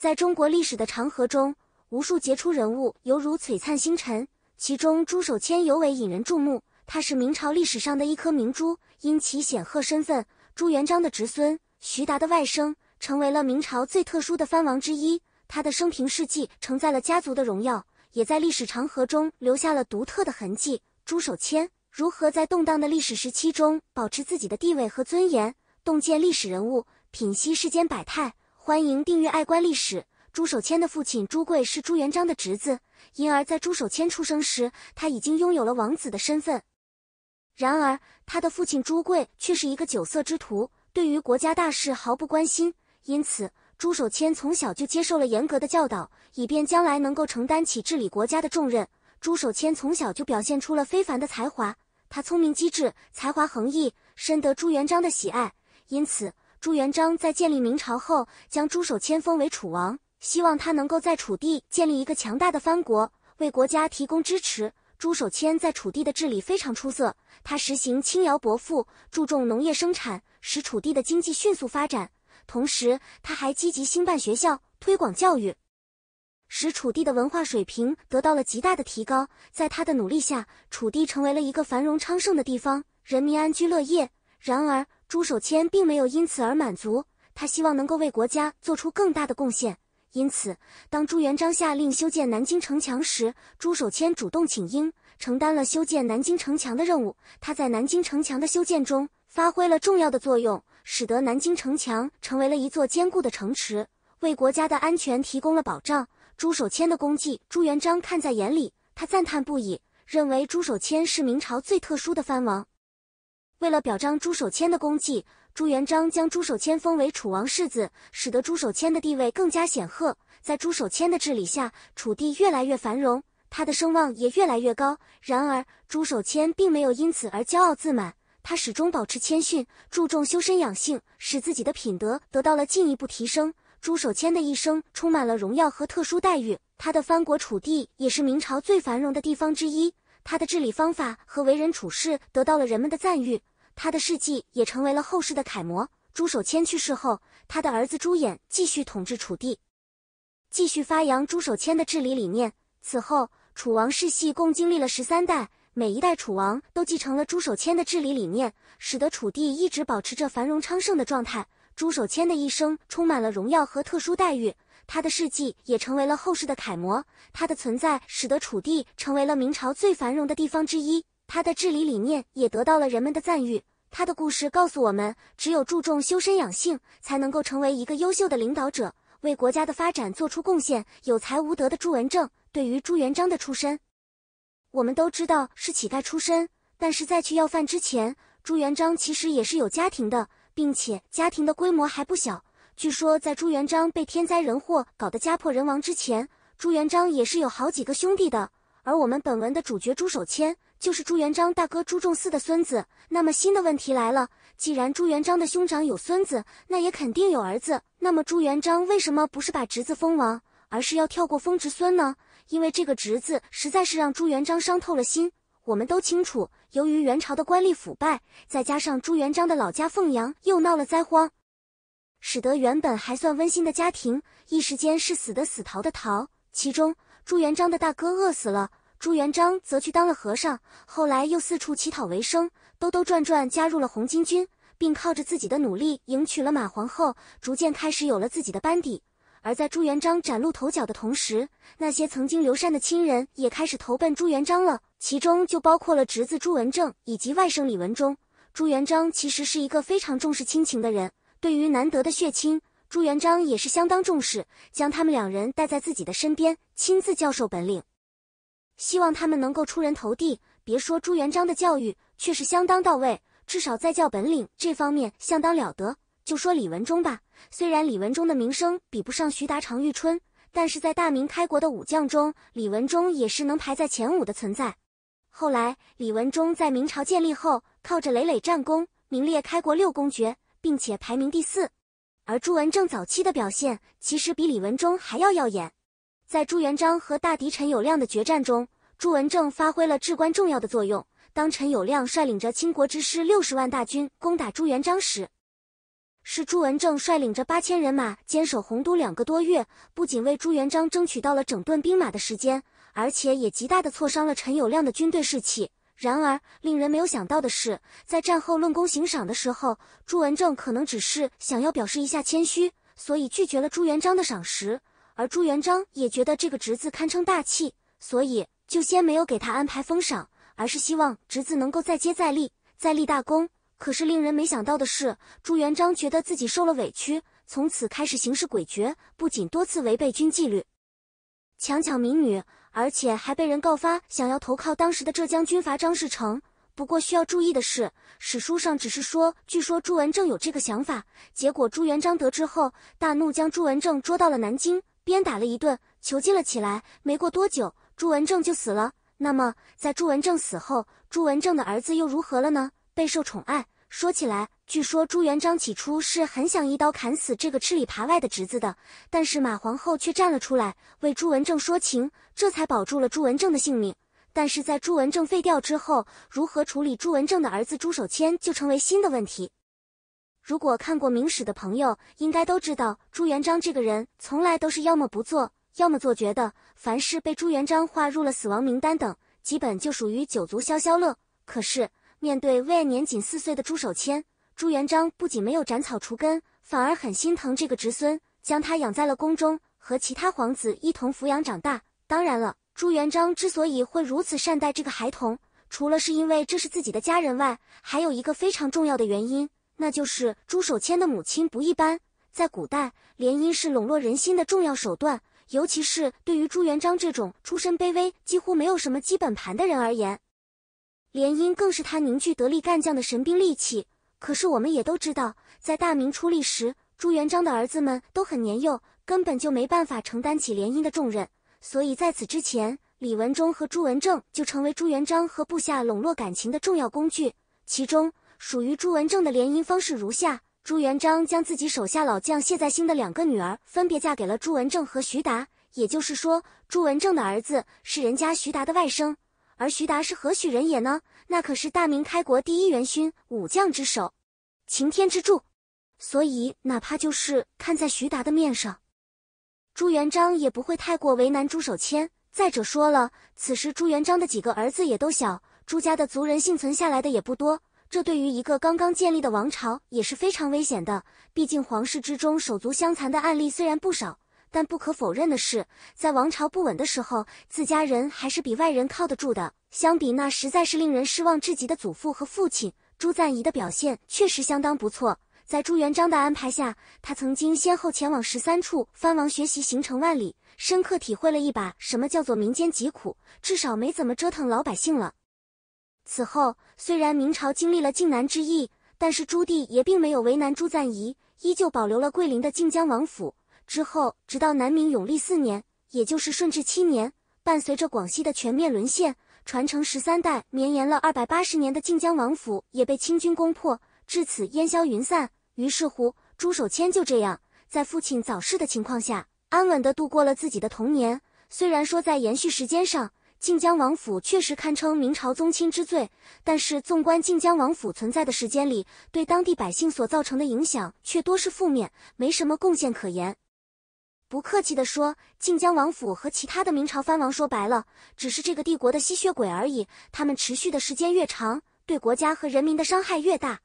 在中国历史的长河中，无数杰出人物犹如璀璨星辰，其中朱守谦尤为引人注目。他是明朝历史上的一颗明珠，因其显赫身份，朱元璋的侄孙，徐达的外甥，成为了明朝最特殊的藩王之一。他的生平事迹承载了家族的荣耀，也在历史长河中留下了独特的痕迹。朱守谦如何在动荡的历史时期中保持自己的地位和尊严？洞见历史人物，品析世间百态。欢迎订阅《爱观历史》。朱守谦的父亲朱贵是朱元璋的侄子，因而，在朱守谦出生时，他已经拥有了王子的身份。然而，他的父亲朱贵却是一个酒色之徒，对于国家大事毫不关心。因此，朱守谦从小就接受了严格的教导，以便将来能够承担起治理国家的重任。朱守谦从小就表现出了非凡的才华，他聪明机智，才华横溢，深得朱元璋的喜爱。因此，朱元璋在建立明朝后，将朱守谦封为楚王，希望他能够在楚地建立一个强大的藩国，为国家提供支持。朱守谦在楚地的治理非常出色，他实行轻徭薄赋，注重农业生产，使楚地的经济迅速发展。同时，他还积极兴办学校，推广教育，使楚地的文化水平得到了极大的提高。在他的努力下，楚地成为了一个繁荣昌盛的地方，人民安居乐业。然而，朱守谦并没有因此而满足，他希望能够为国家做出更大的贡献。因此，当朱元璋下令修建南京城墙时，朱守谦主动请缨，承担了修建南京城墙的任务。他在南京城墙的修建中发挥了重要的作用，使得南京城墙成为了一座坚固的城池，为国家的安全提供了保障。朱守谦的功绩，朱元璋看在眼里，他赞叹不已，认为朱守谦是明朝最特殊的藩王。为了表彰朱守谦的功绩，朱元璋将朱守谦封为楚王世子，使得朱守谦的地位更加显赫。在朱守谦的治理下，楚地越来越繁荣，他的声望也越来越高。然而，朱守谦并没有因此而骄傲自满，他始终保持谦逊，注重修身养性，使自己的品德得到了进一步提升。朱守谦的一生充满了荣耀和特殊待遇，他的藩国楚地也是明朝最繁荣的地方之一。他的治理方法和为人处事得到了人们的赞誉。他的事迹也成为了后世的楷模。朱守谦去世后，他的儿子朱衍继续统治楚地，继续发扬朱守谦的治理理念。此后，楚王世系共经历了十三代，每一代楚王都继承了朱守谦的治理理念，使得楚地一直保持着繁荣昌盛的状态。朱守谦的一生充满了荣耀和特殊待遇，他的事迹也成为了后世的楷模。他的存在使得楚地成为了明朝最繁荣的地方之一，他的治理理念也得到了人们的赞誉。他的故事告诉我们，只有注重修身养性，才能够成为一个优秀的领导者，为国家的发展做出贡献。有才无德的朱文正，对于朱元璋的出身，我们都知道是乞丐出身，但是在去要饭之前，朱元璋其实也是有家庭的，并且家庭的规模还不小。据说在朱元璋被天灾人祸搞得家破人亡之前，朱元璋也是有好几个兄弟的。而我们本文的主角朱守谦。就是朱元璋大哥朱重四的孙子。那么新的问题来了：既然朱元璋的兄长有孙子，那也肯定有儿子。那么朱元璋为什么不是把侄子封王，而是要跳过封侄孙呢？因为这个侄子实在是让朱元璋伤透了心。我们都清楚，由于元朝的官吏腐败，再加上朱元璋的老家凤阳又闹了灾荒，使得原本还算温馨的家庭，一时间是死的死，逃的逃。其中，朱元璋的大哥饿死了。朱元璋则去当了和尚，后来又四处乞讨为生，兜兜转转加入了红巾军，并靠着自己的努力迎娶了马皇后，逐渐开始有了自己的班底。而在朱元璋崭露头角的同时，那些曾经刘禅的亲人也开始投奔朱元璋了，其中就包括了侄子朱文正以及外甥李文忠。朱元璋其实是一个非常重视亲情的人，对于难得的血亲，朱元璋也是相当重视，将他们两人带在自己的身边，亲自教授本领。希望他们能够出人头地。别说朱元璋的教育却是相当到位，至少在教本领这方面相当了得。就说李文忠吧，虽然李文忠的名声比不上徐达、常遇春，但是在大明开国的武将中，李文忠也是能排在前五的存在。后来，李文忠在明朝建立后，靠着累累战功，名列开国六公爵，并且排名第四。而朱文正早期的表现，其实比李文忠还要耀眼。在朱元璋和大敌陈友谅的决战中，朱文正发挥了至关重要的作用。当陈友谅率领着倾国之师六十万大军攻打朱元璋时，是朱文正率领着八千人马坚守洪都两个多月，不仅为朱元璋争取到了整顿兵马的时间，而且也极大的挫伤了陈友谅的军队士气。然而，令人没有想到的是，在战后论功行赏的时候，朱文正可能只是想要表示一下谦虚，所以拒绝了朱元璋的赏识。而朱元璋也觉得这个侄子堪称大气，所以就先没有给他安排封赏，而是希望侄子能够再接再厉，再立大功。可是令人没想到的是，朱元璋觉得自己受了委屈，从此开始行事诡谲，不仅多次违背军纪律，强抢民女，而且还被人告发，想要投靠当时的浙江军阀张士诚。不过需要注意的是，史书上只是说，据说朱文正有这个想法，结果朱元璋得知后大怒，将朱文正捉到了南京。鞭打了一顿，囚禁了起来。没过多久，朱文正就死了。那么，在朱文正死后，朱文正的儿子又如何了呢？备受宠爱。说起来，据说朱元璋起初是很想一刀砍死这个吃里扒外的侄子的，但是马皇后却站了出来，为朱文正说情，这才保住了朱文正的性命。但是在朱文正废掉之后，如何处理朱文正的儿子朱守谦，就成为新的问题。如果看过《明史》的朋友，应该都知道朱元璋这个人从来都是要么不做，要么做绝的。凡是被朱元璋划入了死亡名单等，基本就属于九族消消乐。可是面对未年仅四岁的朱守谦，朱元璋不仅没有斩草除根，反而很心疼这个侄孙，将他养在了宫中，和其他皇子一同抚养长大。当然了，朱元璋之所以会如此善待这个孩童，除了是因为这是自己的家人外，还有一个非常重要的原因。那就是朱守谦的母亲不一般。在古代，联姻是笼络人心的重要手段，尤其是对于朱元璋这种出身卑微、几乎没有什么基本盘的人而言，联姻更是他凝聚得力干将的神兵利器。可是，我们也都知道，在大明初立时，朱元璋的儿子们都很年幼，根本就没办法承担起联姻的重任。所以，在此之前，李文忠和朱文正就成为朱元璋和部下笼络感情的重要工具，其中。属于朱文正的联姻方式如下：朱元璋将自己手下老将谢再兴的两个女儿分别嫁给了朱文正和徐达。也就是说，朱文正的儿子是人家徐达的外甥，而徐达是何许人也呢？那可是大明开国第一元勋、武将之首，擎天之柱。所以，哪怕就是看在徐达的面上，朱元璋也不会太过为难朱守谦。再者说了，此时朱元璋的几个儿子也都小，朱家的族人幸存下来的也不多。这对于一个刚刚建立的王朝也是非常危险的。毕竟皇室之中手足相残的案例虽然不少，但不可否认的是，在王朝不稳的时候，自家人还是比外人靠得住的。相比那实在是令人失望至极的祖父和父亲，朱赞仪的表现确实相当不错。在朱元璋的安排下，他曾经先后前往十三处藩王学习，行程万里，深刻体会了一把什么叫做民间疾苦，至少没怎么折腾老百姓了。此后，虽然明朝经历了靖难之役，但是朱棣也并没有为难朱赞仪，依旧保留了桂林的靖江王府。之后，直到南明永历四年，也就是顺治七年，伴随着广西的全面沦陷，传承十三代、绵延了二百八十年的靖江王府也被清军攻破，至此烟消云散。于是乎，朱守谦就这样在父亲早逝的情况下，安稳地度过了自己的童年。虽然说在延续时间上，靖江王府确实堪称明朝宗亲之最，但是纵观靖江王府存在的时间里，对当地百姓所造成的影响却多是负面，没什么贡献可言。不客气的说，靖江王府和其他的明朝藩王，说白了，只是这个帝国的吸血鬼而已。他们持续的时间越长，对国家和人民的伤害越大。